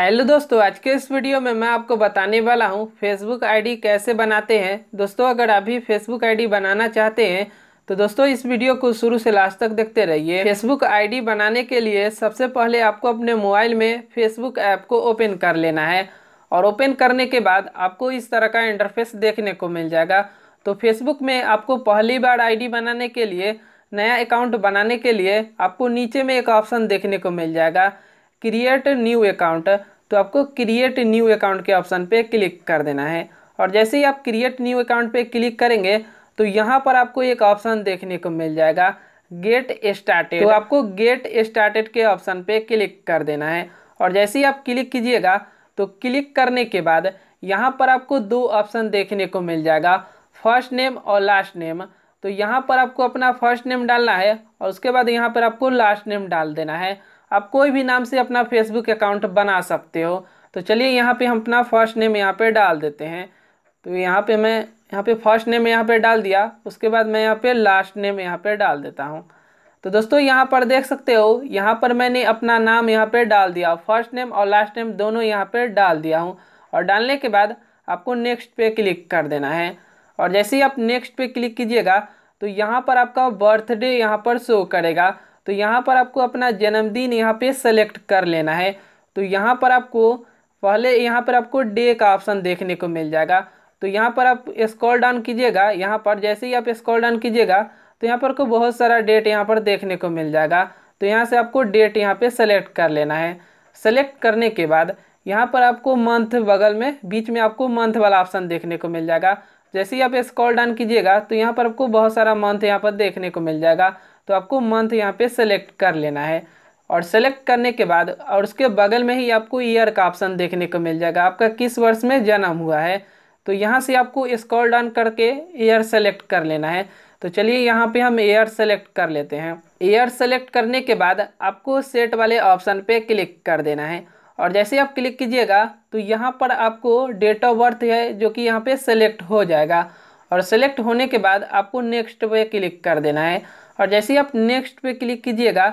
hello दोस्तों आज के इस वीडियो में मैं आपको बताने वाला हूं फेसबुक आईडी कैसे बनाते हैं दोस्तों अगर आप भी फेसबुक आईडी बनाना चाहते हैं तो दोस्तों इस वीडियो को शुरू से लास्ट तक देखते रहिए फेसबुक आईडी बनाने के लिए सबसे पहले आपको अपने मोबाइल में फेसबुक ऐप को ओपन कर लेना है और ओपन करने के बाद आपको इस तरह का इंटरफेस देखने को मिल जाएगा तो फेसबुक में आपको पहली बार आई बनाने के लिए नया अकाउंट बनाने के लिए आपको नीचे में एक ऑप्शन देखने को मिल जाएगा क्रिएट न्यू अकाउंट तो आपको क्रिएट न्यू अकाउंट के ऑप्शन पे क्लिक कर देना है और जैसे ही आप क्रिएट न्यू अकाउंट पे क्लिक करेंगे तो यहाँ पर आपको एक ऑप्शन देखने को मिल जाएगा गेट स्टार्टेड तो आपको गेट स्टार्टेड के ऑप्शन पे क्लिक कर देना है और जैसे ही आप क्लिक कीजिएगा तो क्लिक करने के बाद यहाँ पर आपको दो ऑप्शन देखने को मिल जाएगा फर्स्ट नेम और लास्ट नेम तो यहाँ पर आपको अपना फर्स्ट नेम डालना है और उसके बाद यहाँ पर आपको लास्ट नेम डाल देना है आप कोई भी नाम से अपना फेसबुक अकाउंट बना सकते हो तो चलिए यहाँ पे हम अपना फर्स्ट नेम यहाँ पे डाल देते हैं तो यहाँ पे मैं यहाँ पे फर्स्ट नेम यहाँ पे डाल दिया उसके बाद मैं यहाँ पे लास्ट नेम यहाँ पे डाल देता हूँ तो दोस्तों यहाँ पर देख सकते हो यहाँ पर मैंने अपना नाम यहाँ पे डाल दिया फर्स्ट नेम और लास्ट नेम दोनों यहाँ पे डाल दिया हूँ और डालने के बाद आपको नेक्स्ट पे क्लिक कर देना है और जैसे ही आप नेक्स्ट पे क्लिक कीजिएगा तो यहाँ पर आपका बर्थडे यहाँ पर शो करेगा तो यहाँ पर आपको अपना जन्मदिन यहाँ पे सेलेक्ट कर लेना है तो यहाँ पर आपको पहले यहाँ पर आपको डे का ऑप्शन देखने को मिल जाएगा तो यहाँ पर आप स्कॉल डाउन कीजिएगा यहाँ पर जैसे ही आप स्कॉल डाउन कीजिएगा तो यहाँ पर आपको बहुत सारा डेट यहाँ पर देखने को मिल जाएगा तो यहाँ से आपको डेट यहाँ पर सेलेक्ट कर लेना है सेलेक्ट करने के बाद यहाँ पर आपको मंथ बगल में बीच में आपको मंथ वाला ऑप्शन देखने को मिल जाएगा जैसे ही आप स्कॉल डाउन कीजिएगा तो यहाँ पर आपको बहुत सारा मंथ यहाँ पर देखने को मिल जाएगा तो आपको मंथ यहाँ पे सेलेक्ट कर लेना है और सेलेक्ट करने के बाद और उसके बगल में ही आपको ईयर का ऑप्शन देखने को मिल जाएगा आपका किस वर्ष में जन्म हुआ है तो यहाँ से आपको स्कॉल डाउन करके ईयर सेलेक्ट कर लेना है तो चलिए यहाँ पे हम ईयर सेलेक्ट कर लेते हैं ईयर सेलेक्ट करने के बाद आपको सेट वाले ऑप्शन पे क्लिक कर देना है और जैसे आप क्लिक कीजिएगा तो यहाँ पर आपको डेट ऑफ बर्थ है जो कि यहाँ पे सेलेक्ट हो जाएगा और सेलेक्ट होने के बाद आपको नेक्स्ट पे क्लिक कर देना है और जैसे ही आप नेक्स्ट पे क्लिक कीजिएगा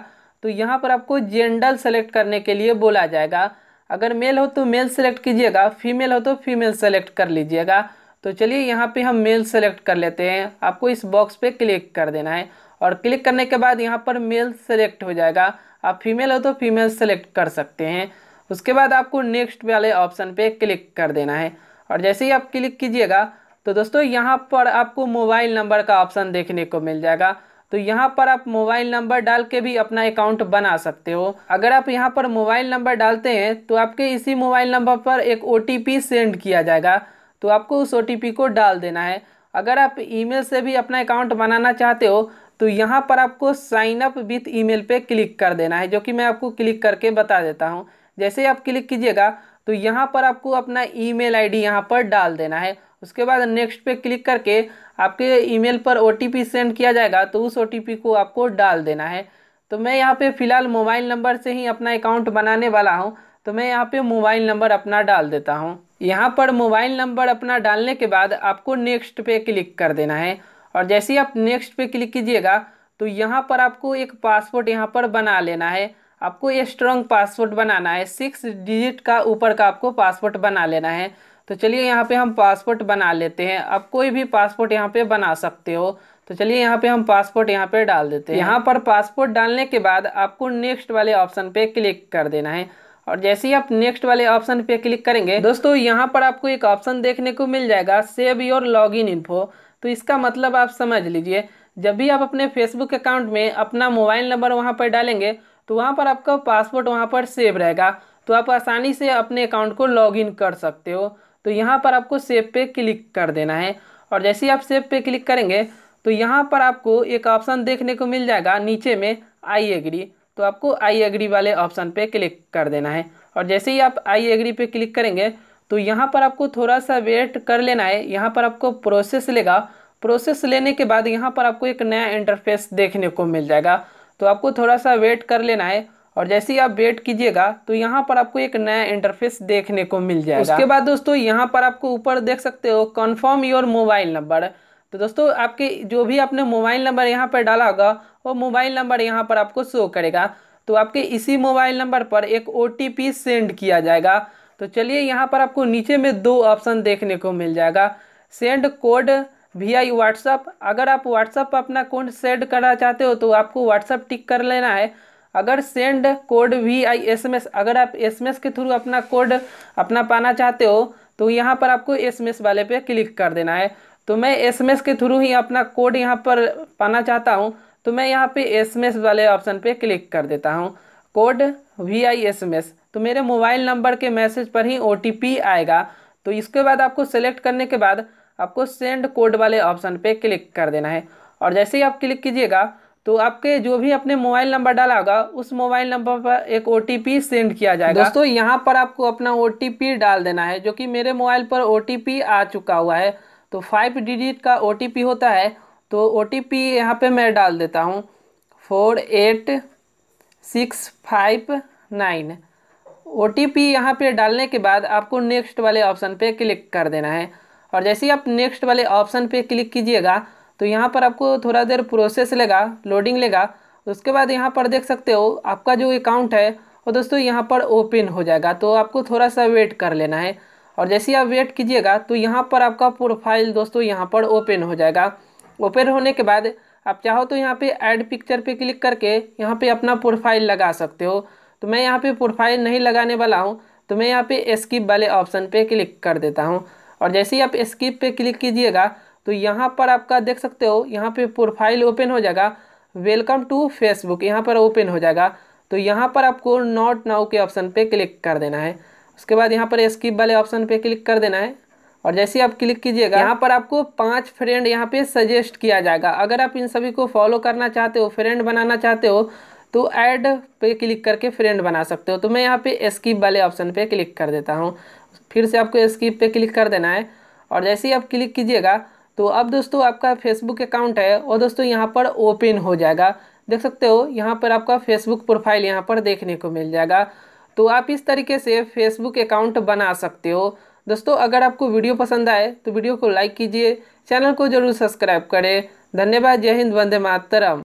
तो यहाँ पर आपको जेंडर सेलेक्ट करने के लिए बोला जाएगा अगर मेल हो तो मेल सेलेक्ट कीजिएगा फीमेल हो तो फीमेल सेलेक्ट कर लीजिएगा तो चलिए यहाँ पे हम मेल सेलेक्ट कर लेते हैं आपको इस बॉक्स पे क्लिक कर देना है और क्लिक करने के बाद यहाँ पर मेल सेलेक्ट हो जाएगा आप फीमेल हो तो फीमेल सेलेक्ट कर सकते हैं उसके बाद आपको नेक्स्ट वाले ऑप्शन पे क्लिक कर देना है और जैसे ही आप क्लिक कीजिएगा तो दोस्तों यहाँ पर आपको मोबाइल नंबर का ऑप्शन देखने को मिल जाएगा तो यहाँ पर आप मोबाइल नंबर डाल के भी अपना अकाउंट बना सकते हो अगर आप यहाँ पर मोबाइल नंबर डालते हैं तो आपके इसी मोबाइल नंबर पर एक ओ सेंड किया जाएगा तो आपको उस ओ को डाल देना है अगर आप ईमेल से भी अपना अकाउंट बनाना चाहते हो तो यहाँ पर आपको साइन अप विथ ईमेल पे क्लिक कर देना है जो कि मैं आपको क्लिक करके बता देता हूँ जैसे ही आप क्लिक कीजिएगा तो यहाँ पर आपको अपना ईमेल आईडी यहाँ पर डाल देना है उसके बाद नेक्स्ट पे क्लिक करके आपके ईमेल पर ओ सेंड किया जाएगा तो उस ओ को आपको डाल देना है तो मैं यहाँ पे फ़िलहाल मोबाइल नंबर से ही अपना अकाउंट बनाने वाला हूँ तो मैं यहाँ पे मोबाइल नंबर अपना डाल देता हूँ यहाँ पर मोबाइल नंबर अपना डालने के बाद आपको नेक्स्ट पे क्लिक कर देना है और जैसे ही आप नेक्स्ट पे क्लिक कीजिएगा तो यहाँ पर आपको एक पासपोर्ट यहाँ पर बना लेना है आपको ये स्ट्रॉन्ग पासवर्ड बनाना है सिक्स डिजिट का ऊपर का आपको पासवर्ड बना लेना है तो चलिए यहाँ पे हम पासपोर्ट बना लेते हैं आप कोई भी पासपोर्ट यहाँ पे बना सकते हो तो चलिए यहाँ पे हम पासपोर्ट यहाँ पे डाल देते हैं यहाँ पर पासपोर्ट डालने के बाद आपको नेक्स्ट वाले ऑप्शन पे क्लिक कर देना है और जैसे ही आप नेक्स्ट वाले ऑप्शन पे क्लिक करेंगे दोस्तों यहाँ पर आपको एक ऑप्शन देखने को मिल जाएगा save your login info तो इसका मतलब आप समझ लीजिए जब भी आप अपने फेसबुक अकाउंट में अपना मोबाइल नंबर वहाँ पर डालेंगे तो वहाँ पर आपका पासवर्ड वहाँ पर सेव रहेगा तो आप आसानी से अपने अकाउंट को लॉगिन कर सकते हो तो यहाँ पर आपको सेव पे क्लिक कर देना है और जैसे ही आप सेव पे क्लिक करेंगे तो यहाँ पर आपको एक ऑप्शन देखने को मिल जाएगा नीचे में आई एग्री तो आपको आई एग्री वाले ऑप्शन पे क्लिक कर देना है और जैसे ही आप आई एग्री पे क्लिक करेंगे तो यहाँ पर आपको थोड़ा सा वेट कर लेना है यहाँ पर आपको प्रोसेस लेगा प्रोसेस लेने के बाद यहाँ पर आपको एक नया इंटरफेस देखने को मिल जाएगा तो आपको थोड़ा सा वेट कर लेना है और जैसे ही आप वेट कीजिएगा तो यहाँ पर आपको एक नया इंटरफेस देखने को मिल जाएगा उसके बाद दोस्तों यहाँ पर आपको ऊपर देख सकते हो कन्फर्म योर मोबाइल नंबर तो दोस्तों आपके जो भी आपने मोबाइल नंबर यहाँ पर डाला होगा वो मोबाइल नंबर यहाँ पर आपको शो करेगा तो आपके इसी मोबाइल नंबर पर एक ओ सेंड किया जाएगा तो चलिए यहाँ पर आपको नीचे में दो ऑप्शन देखने को मिल जाएगा send code via WhatsApp अगर आप व्हाट्सअप पर अपना कोड सेंड करना चाहते हो तो आपको व्हाट्सअप टिक कर लेना है अगर send code via S M S अगर आप एस एम एस के थ्रू अपना कोड अपना पाना चाहते हो तो यहाँ पर आपको एस एम एस वाले पे क्लिक कर देना है तो मैं एस एम एस के थ्रू ही अपना कोड यहाँ पर पाना चाहता हूँ तो मैं यहाँ पे एस एम एस वाले ऑप्शन पे क्लिक कर देता हूँ code via S M S तो मेरे मोबाइल नंबर के मैसेज पर ही ओ टी पी आएगा तो इसके बाद आपको सेलेक्ट करने के बाद आपको सेंड कोड वाले ऑप्शन पे क्लिक कर देना है और जैसे ही आप क्लिक कीजिएगा तो आपके जो भी अपने मोबाइल नंबर डाला होगा उस मोबाइल नंबर पर एक ओ सेंड किया जाएगा दोस्तों यहाँ पर आपको अपना ओ डाल देना है जो कि मेरे मोबाइल पर ओ आ चुका हुआ है तो फाइव डिजिट का ओ होता है तो ओ टी पी यहाँ पर मैं डाल देता हूँ four eight six five nine O T P यहाँ पर डालने के बाद आपको नेक्स्ट वाले ऑप्शन पे क्लिक कर देना है और जैसे ही आप नेक्स्ट वाले ऑप्शन पे क्लिक कीजिएगा तो यहाँ पर आपको थोड़ा देर प्रोसेस लेगा लोडिंग लेगा उसके बाद यहाँ पर देख सकते हो आपका जो अकाउंट है वो दोस्तों यहाँ पर ओपन हो जाएगा तो आपको थोड़ा सा वेट कर लेना है और जैसे आप वेट कीजिएगा तो यहाँ पर आपका प्रोफाइल दोस्तों यहाँ पर ओपन हो जाएगा ओपन होने के बाद आप चाहो तो यहाँ पे ऐड पिक्चर पे क्लिक करके यहाँ पे अपना प्रोफाइल लगा सकते हो तो मैं यहाँ पे प्रोफाइल नहीं लगाने वाला हूँ तो मैं यहाँ पे स्किप वाले ऑप्शन पे क्लिक कर देता हूँ और जैसे ही आप स्किप पे क्लिक कीजिएगा तो यहाँ पर आपका देख सकते हो यहाँ पे प्रोफाइल ओपन हो जाएगा वेलकम टू फेसबुक यहाँ पर ओपन हो जाएगा तो यहाँ पर आपको नॉट नाउ के ऑप्शन पे क्लिक कर देना है उसके बाद यहाँ पर स्किप वाले ऑप्शन पे क्लिक कर देना है और जैसे ही आप क्लिक कीजिएगा यहाँ पर आपको पांच फ्रेंड यहाँ पे सजेस्ट किया जाएगा अगर आप इन सभी को फॉलो करना चाहते हो फ्रेंड बनाना चाहते हो तो ऐड पे क्लिक करके फ्रेंड बना सकते हो तो मैं यहाँ पे स्किप वाले ऑप्शन पे क्लिक कर देता हूँ फिर से आपको स्किप पे क्लिक कर देना है और जैसे ही आप क्लिक कीजिएगा तो अब दोस्तों आपका फेसबुक अकाउंट है और दोस्तों यहाँ पर ओपन हो जाएगा देख सकते हो यहाँ पर आपका फेसबुक प्रोफाइल यहाँ पर देखने को मिल जाएगा तो आप इस तरीके से फेसबुक अकाउंट बना सकते हो दोस्तों अगर आपको वीडियो पसंद आए तो वीडियो को लाइक कीजिए चैनल को जरूर सब्सक्राइब करें धन्यवाद जय हिंद वंदे मातरम